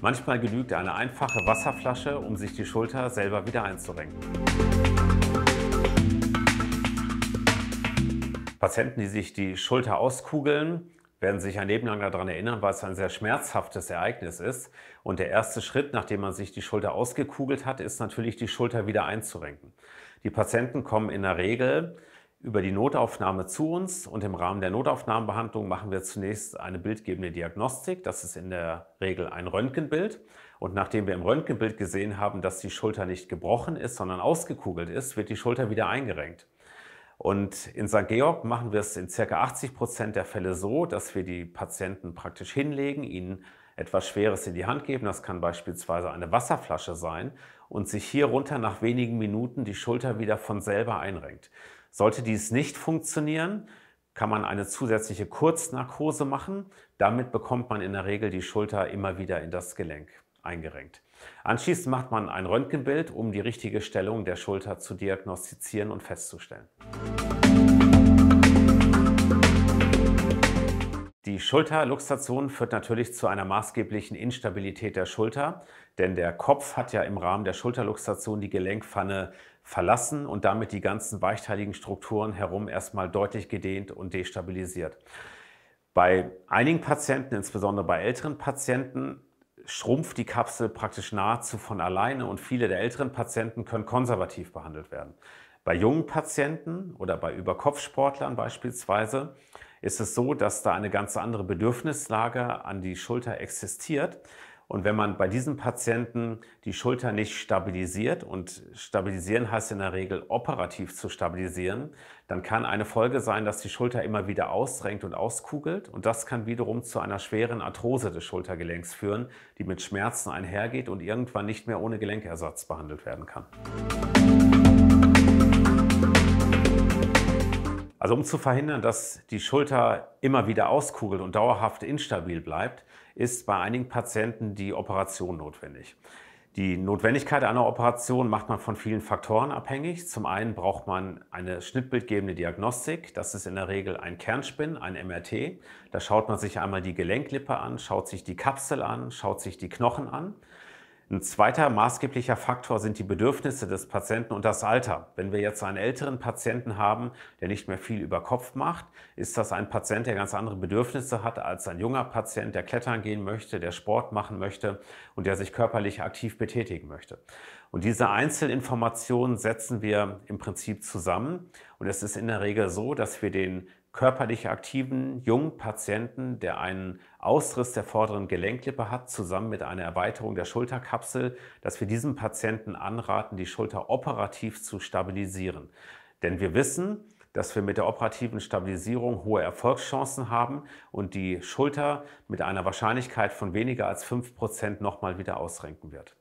Manchmal genügt eine einfache Wasserflasche, um sich die Schulter selber wieder einzurenken. Patienten, die sich die Schulter auskugeln, werden sich ein Leben lang daran erinnern, weil es ein sehr schmerzhaftes Ereignis ist. Und der erste Schritt, nachdem man sich die Schulter ausgekugelt hat, ist natürlich, die Schulter wieder einzurenken. Die Patienten kommen in der Regel über die Notaufnahme zu uns und im Rahmen der Notaufnahmebehandlung machen wir zunächst eine bildgebende Diagnostik. Das ist in der Regel ein Röntgenbild. Und nachdem wir im Röntgenbild gesehen haben, dass die Schulter nicht gebrochen ist, sondern ausgekugelt ist, wird die Schulter wieder eingerenkt. Und in St. Georg machen wir es in circa 80 Prozent der Fälle so, dass wir die Patienten praktisch hinlegen, ihnen etwas Schweres in die Hand geben. Das kann beispielsweise eine Wasserflasche sein und sich hierunter nach wenigen Minuten die Schulter wieder von selber einrenkt. Sollte dies nicht funktionieren, kann man eine zusätzliche Kurznarkose machen. Damit bekommt man in der Regel die Schulter immer wieder in das Gelenk eingerenkt. Anschließend macht man ein Röntgenbild, um die richtige Stellung der Schulter zu diagnostizieren und festzustellen. Die Schulterluxation führt natürlich zu einer maßgeblichen Instabilität der Schulter, denn der Kopf hat ja im Rahmen der Schulterluxation die Gelenkpfanne verlassen und damit die ganzen weichteiligen Strukturen herum erstmal deutlich gedehnt und destabilisiert. Bei einigen Patienten, insbesondere bei älteren Patienten, schrumpft die Kapsel praktisch nahezu von alleine und viele der älteren Patienten können konservativ behandelt werden. Bei jungen Patienten oder bei Überkopfsportlern beispielsweise ist es so, dass da eine ganz andere Bedürfnislage an die Schulter existiert. Und wenn man bei diesen Patienten die Schulter nicht stabilisiert, und stabilisieren heißt in der Regel operativ zu stabilisieren, dann kann eine Folge sein, dass die Schulter immer wieder ausdrängt und auskugelt. Und das kann wiederum zu einer schweren Arthrose des Schultergelenks führen, die mit Schmerzen einhergeht und irgendwann nicht mehr ohne Gelenkersatz behandelt werden kann. Also um zu verhindern, dass die Schulter immer wieder auskugelt und dauerhaft instabil bleibt, ist bei einigen Patienten die Operation notwendig. Die Notwendigkeit einer Operation macht man von vielen Faktoren abhängig. Zum einen braucht man eine schnittbildgebende Diagnostik. Das ist in der Regel ein Kernspin, ein MRT. Da schaut man sich einmal die Gelenklippe an, schaut sich die Kapsel an, schaut sich die Knochen an. Ein zweiter maßgeblicher Faktor sind die Bedürfnisse des Patienten und das Alter. Wenn wir jetzt einen älteren Patienten haben, der nicht mehr viel über Kopf macht, ist das ein Patient, der ganz andere Bedürfnisse hat als ein junger Patient, der klettern gehen möchte, der Sport machen möchte und der sich körperlich aktiv betätigen möchte. Und diese Einzelinformationen setzen wir im Prinzip zusammen. Und es ist in der Regel so, dass wir den körperlich aktiven jungen Patienten, der einen Ausriss der vorderen Gelenklippe hat, zusammen mit einer Erweiterung der Schulterkapsel, dass wir diesem Patienten anraten, die Schulter operativ zu stabilisieren. Denn wir wissen, dass wir mit der operativen Stabilisierung hohe Erfolgschancen haben und die Schulter mit einer Wahrscheinlichkeit von weniger als 5% nochmal wieder ausrenken wird.